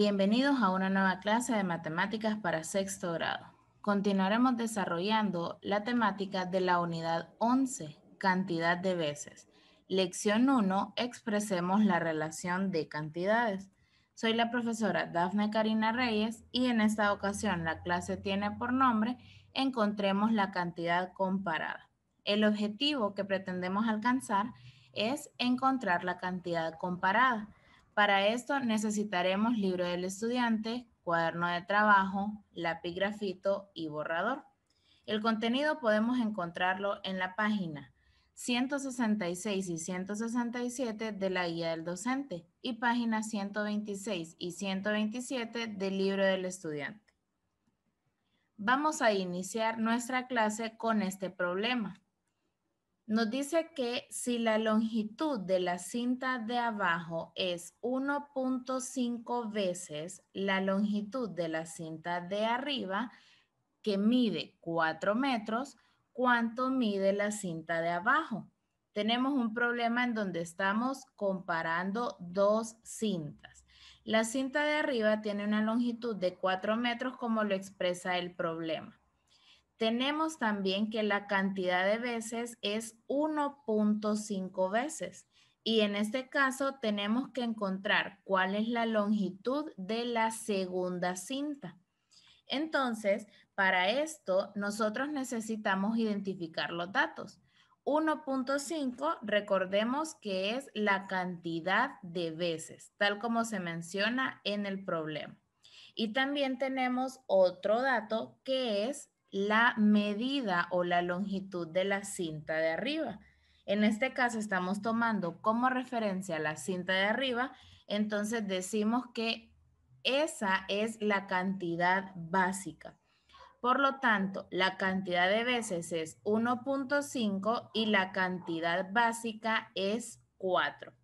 Bienvenidos a una nueva clase de matemáticas para sexto grado. Continuaremos desarrollando la temática de la unidad 11, cantidad de veces. Lección 1, expresemos la relación de cantidades. Soy la profesora Dafne Karina Reyes y en esta ocasión la clase tiene por nombre Encontremos la cantidad comparada. El objetivo que pretendemos alcanzar es encontrar la cantidad comparada para esto necesitaremos libro del estudiante, cuaderno de trabajo, lápiz grafito y borrador. El contenido podemos encontrarlo en la página 166 y 167 de la guía del docente y páginas 126 y 127 del libro del estudiante. Vamos a iniciar nuestra clase con este problema. Nos dice que si la longitud de la cinta de abajo es 1.5 veces la longitud de la cinta de arriba, que mide 4 metros, ¿cuánto mide la cinta de abajo? Tenemos un problema en donde estamos comparando dos cintas. La cinta de arriba tiene una longitud de 4 metros como lo expresa el problema tenemos también que la cantidad de veces es 1.5 veces. Y en este caso tenemos que encontrar cuál es la longitud de la segunda cinta. Entonces, para esto, nosotros necesitamos identificar los datos. 1.5, recordemos que es la cantidad de veces, tal como se menciona en el problema. Y también tenemos otro dato que es la medida o la longitud de la cinta de arriba. En este caso estamos tomando como referencia la cinta de arriba, entonces decimos que esa es la cantidad básica. Por lo tanto, la cantidad de veces es 1.5 y la cantidad básica es 4.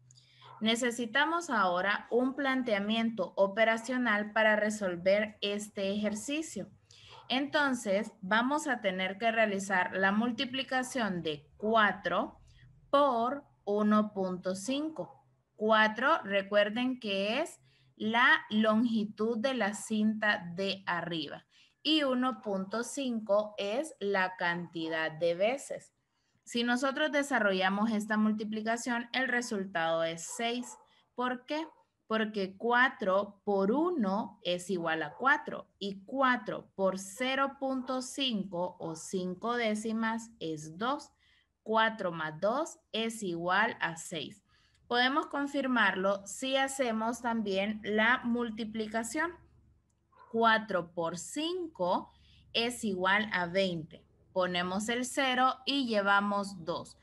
Necesitamos ahora un planteamiento operacional para resolver este ejercicio. Entonces, vamos a tener que realizar la multiplicación de 4 por 1.5. 4, recuerden que es la longitud de la cinta de arriba. Y 1.5 es la cantidad de veces. Si nosotros desarrollamos esta multiplicación, el resultado es 6. ¿Por qué? Porque porque 4 por 1 es igual a 4 y 4 por 0.5 o 5 décimas es 2. 4 más 2 es igual a 6. Podemos confirmarlo si hacemos también la multiplicación. 4 por 5 es igual a 20. Ponemos el 0 y llevamos 2.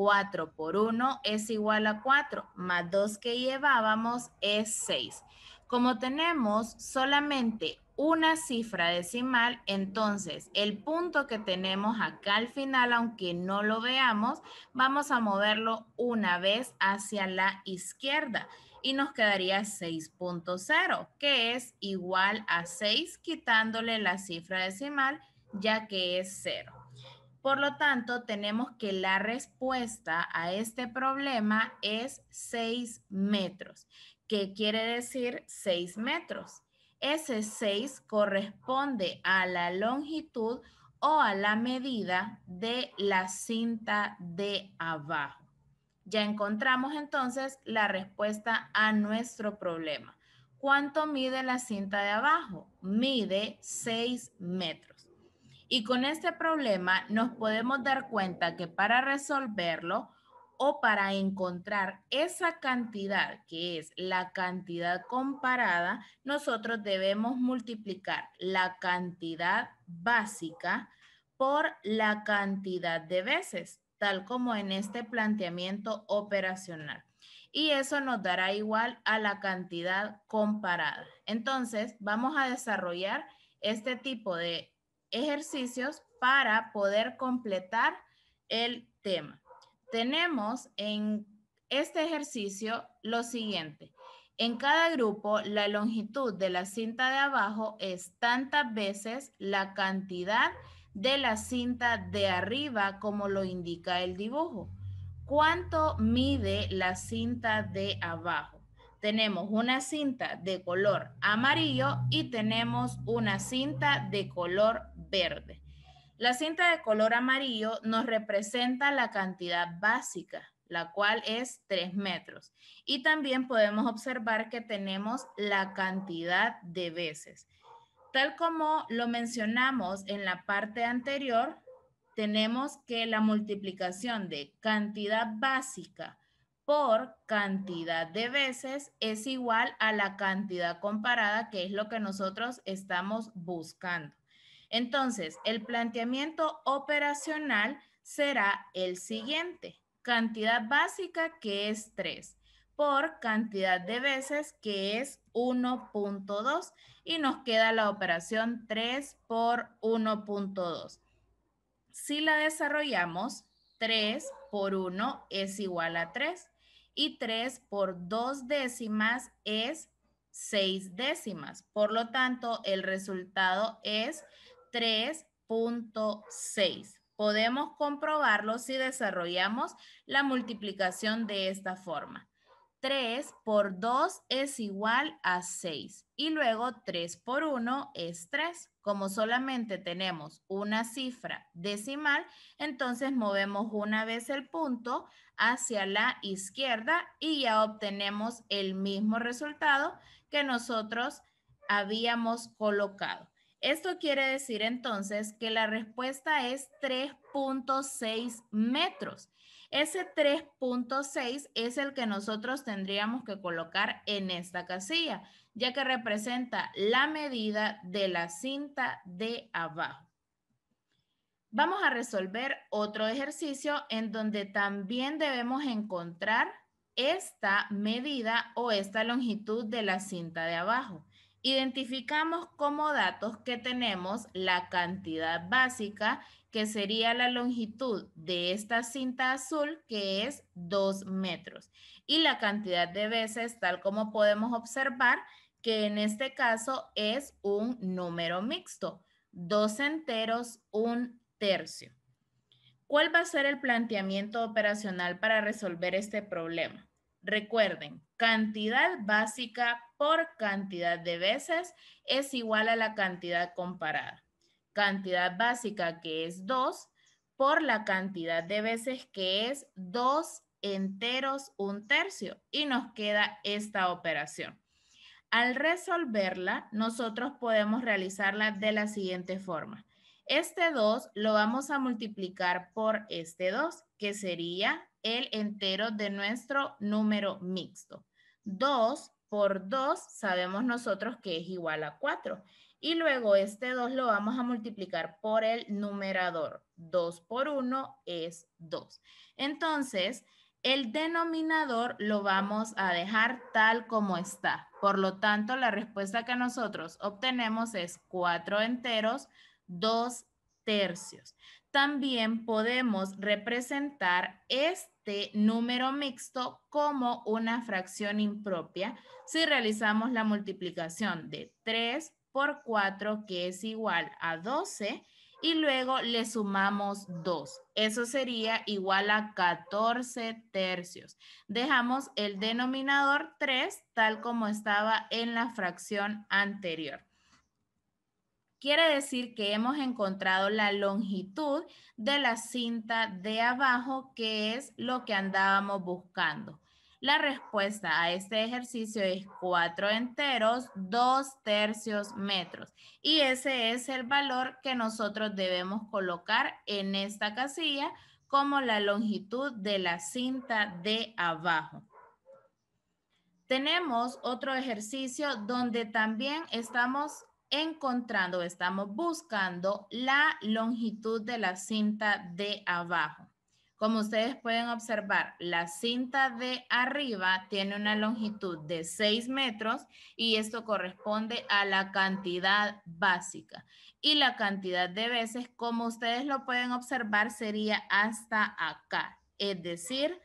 4 por 1 es igual a 4, más 2 que llevábamos es 6. Como tenemos solamente una cifra decimal, entonces el punto que tenemos acá al final, aunque no lo veamos, vamos a moverlo una vez hacia la izquierda y nos quedaría 6.0, que es igual a 6 quitándole la cifra decimal, ya que es 0. Por lo tanto, tenemos que la respuesta a este problema es 6 metros. ¿Qué quiere decir 6 metros? Ese 6 corresponde a la longitud o a la medida de la cinta de abajo. Ya encontramos entonces la respuesta a nuestro problema. ¿Cuánto mide la cinta de abajo? Mide 6 metros. Y con este problema nos podemos dar cuenta que para resolverlo o para encontrar esa cantidad que es la cantidad comparada, nosotros debemos multiplicar la cantidad básica por la cantidad de veces, tal como en este planteamiento operacional. Y eso nos dará igual a la cantidad comparada. Entonces, vamos a desarrollar este tipo de ejercicios para poder completar el tema. Tenemos en este ejercicio lo siguiente. En cada grupo, la longitud de la cinta de abajo es tantas veces la cantidad de la cinta de arriba como lo indica el dibujo. ¿Cuánto mide la cinta de abajo? Tenemos una cinta de color amarillo y tenemos una cinta de color verde. La cinta de color amarillo nos representa la cantidad básica, la cual es 3 metros. Y también podemos observar que tenemos la cantidad de veces. Tal como lo mencionamos en la parte anterior, tenemos que la multiplicación de cantidad básica por cantidad de veces es igual a la cantidad comparada, que es lo que nosotros estamos buscando. Entonces, el planteamiento operacional será el siguiente. Cantidad básica que es 3 por cantidad de veces que es 1.2 y nos queda la operación 3 por 1.2. Si la desarrollamos, 3 por 1 es igual a 3 y 3 por 2 décimas es 6 décimas. Por lo tanto, el resultado es 3.6. Podemos comprobarlo si desarrollamos la multiplicación de esta forma. 3 por 2 es igual a 6 y luego 3 por 1 es 3. Como solamente tenemos una cifra decimal, entonces movemos una vez el punto hacia la izquierda y ya obtenemos el mismo resultado que nosotros habíamos colocado. Esto quiere decir entonces que la respuesta es 3.6 metros. Ese 3.6 es el que nosotros tendríamos que colocar en esta casilla, ya que representa la medida de la cinta de abajo. Vamos a resolver otro ejercicio en donde también debemos encontrar esta medida o esta longitud de la cinta de abajo. Identificamos como datos que tenemos la cantidad básica, que sería la longitud de esta cinta azul, que es 2 metros, y la cantidad de veces, tal como podemos observar, que en este caso es un número mixto, dos enteros, un tercio. ¿Cuál va a ser el planteamiento operacional para resolver este problema? Recuerden, cantidad básica por cantidad de veces es igual a la cantidad comparada. Cantidad básica que es 2 por la cantidad de veces que es 2 enteros un tercio y nos queda esta operación. Al resolverla, nosotros podemos realizarla de la siguiente forma. Este 2 lo vamos a multiplicar por este 2, que sería el entero de nuestro número mixto. 2 por 2 sabemos nosotros que es igual a 4. Y luego este 2 lo vamos a multiplicar por el numerador. 2 por 1 es 2. Entonces, el denominador lo vamos a dejar tal como está. Por lo tanto, la respuesta que nosotros obtenemos es 4 enteros, 2 tercios también podemos representar este número mixto como una fracción impropia si realizamos la multiplicación de 3 por 4 que es igual a 12 y luego le sumamos 2. Eso sería igual a 14 tercios. Dejamos el denominador 3 tal como estaba en la fracción anterior. Quiere decir que hemos encontrado la longitud de la cinta de abajo, que es lo que andábamos buscando. La respuesta a este ejercicio es 4 enteros, 2 tercios metros. Y ese es el valor que nosotros debemos colocar en esta casilla como la longitud de la cinta de abajo. Tenemos otro ejercicio donde también estamos encontrando, estamos buscando la longitud de la cinta de abajo. Como ustedes pueden observar, la cinta de arriba tiene una longitud de 6 metros y esto corresponde a la cantidad básica. Y la cantidad de veces, como ustedes lo pueden observar, sería hasta acá, es decir,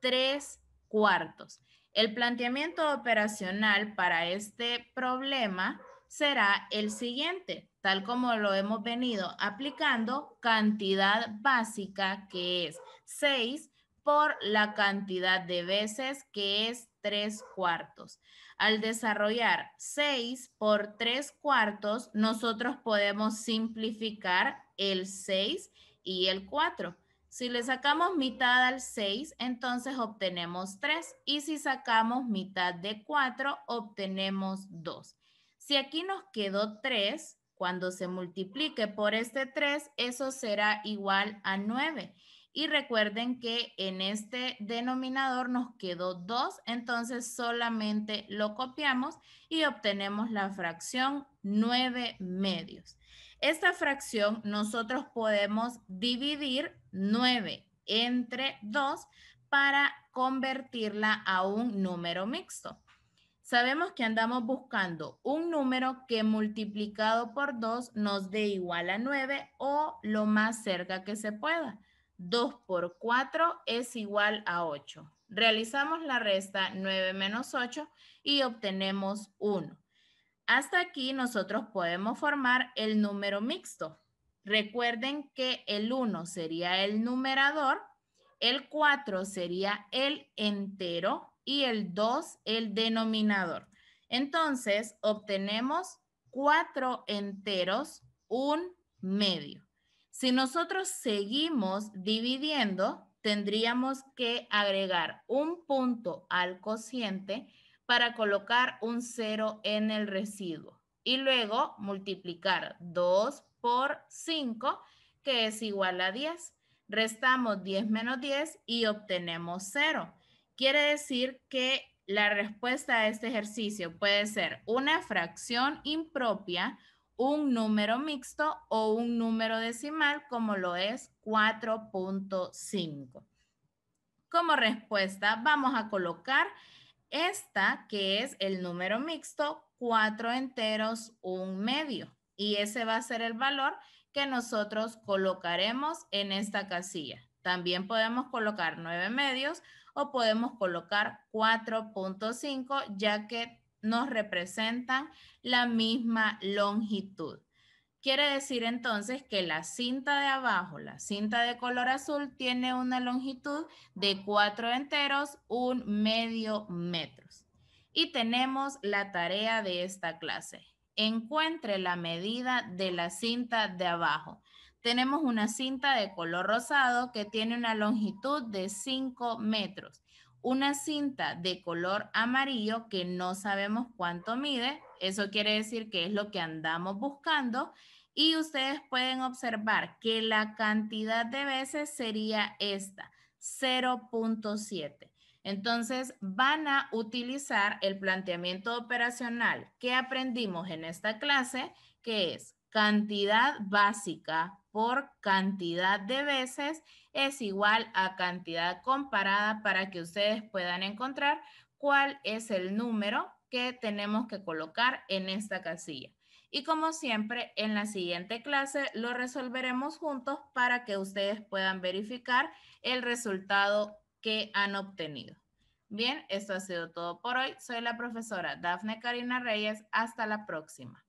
3 cuartos. El planteamiento operacional para este problema será el siguiente, tal como lo hemos venido aplicando, cantidad básica que es 6 por la cantidad de veces que es 3 cuartos. Al desarrollar 6 por 3 cuartos, nosotros podemos simplificar el 6 y el 4. Si le sacamos mitad al 6, entonces obtenemos 3. Y si sacamos mitad de 4, obtenemos 2. Si aquí nos quedó 3, cuando se multiplique por este 3, eso será igual a 9. Y recuerden que en este denominador nos quedó 2, entonces solamente lo copiamos y obtenemos la fracción 9 medios. Esta fracción nosotros podemos dividir 9 entre 2 para convertirla a un número mixto. Sabemos que andamos buscando un número que multiplicado por 2 nos dé igual a 9 o lo más cerca que se pueda. 2 por 4 es igual a 8. Realizamos la resta 9 menos 8 y obtenemos 1. Hasta aquí nosotros podemos formar el número mixto. Recuerden que el 1 sería el numerador, el 4 sería el entero y el 2 el denominador. Entonces, obtenemos 4 enteros, un medio. Si nosotros seguimos dividiendo, tendríamos que agregar un punto al cociente para colocar un 0 en el residuo. Y luego multiplicar 2 por 5, que es igual a 10. Restamos 10 menos 10 y obtenemos 0. Quiere decir que la respuesta a este ejercicio puede ser una fracción impropia, un número mixto o un número decimal como lo es 4.5. Como respuesta vamos a colocar esta que es el número mixto, 4 enteros, un medio. Y ese va a ser el valor que nosotros colocaremos en esta casilla. También podemos colocar 9 medios o podemos colocar 4.5 ya que nos representan la misma longitud. Quiere decir entonces que la cinta de abajo, la cinta de color azul, tiene una longitud de 4 enteros, un medio metro Y tenemos la tarea de esta clase. Encuentre la medida de la cinta de abajo tenemos una cinta de color rosado que tiene una longitud de 5 metros. Una cinta de color amarillo que no sabemos cuánto mide, eso quiere decir que es lo que andamos buscando y ustedes pueden observar que la cantidad de veces sería esta, 0.7. Entonces van a utilizar el planteamiento operacional que aprendimos en esta clase, que es cantidad básica por cantidad de veces es igual a cantidad comparada para que ustedes puedan encontrar cuál es el número que tenemos que colocar en esta casilla. Y como siempre, en la siguiente clase lo resolveremos juntos para que ustedes puedan verificar el resultado que han obtenido. Bien, esto ha sido todo por hoy. Soy la profesora Dafne Karina Reyes. Hasta la próxima.